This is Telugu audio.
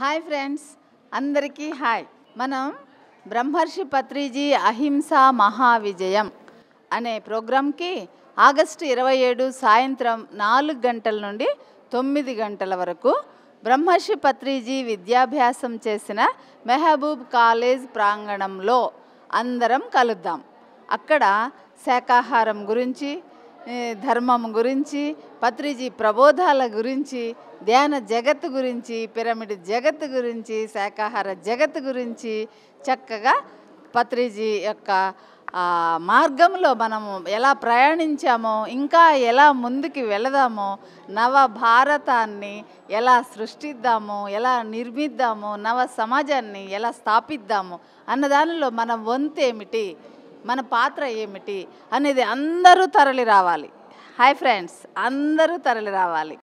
హాయ్ ఫ్రెండ్స్ అందరికీ హాయ్ మనం బ్రహ్మర్షి పత్రిజీ అహింస మహావిజయం అనే ప్రోగ్రాంకి ఆగస్టు ఇరవై ఏడు సాయంత్రం నాలుగు గంటల నుండి తొమ్మిది గంటల వరకు బ్రహ్మర్షి పత్రిజీ విద్యాభ్యాసం చేసిన మెహబూబ్ కాలేజ్ ప్రాంగణంలో అందరం కలుద్దాం అక్కడ శాఖాహారం గురించి ధర్మం గురించి పత్రిజీ ప్రబోధాల గురించి ధ్యాన జగత్తు గురించి పిరమిడ్ జగత్తు గురించి శాకాహార జగత్తు గురించి చక్కగా పత్రిజీ యొక్క మార్గంలో మనము ఎలా ప్రయాణించామో ఇంకా ఎలా ముందుకు వెళదామో నవ భారతాన్ని ఎలా సృష్టిద్దాము ఎలా నిర్మిద్దాము నవ సమాజాన్ని ఎలా స్థాపిద్దాము అన్నదానిలో మన ఏమిటి మన పాత్ర ఏమిటి అనేది అందరూ తరలి రావాలి హాయ్ ఫ్రెండ్స్ అందరూ తరలి రావాలి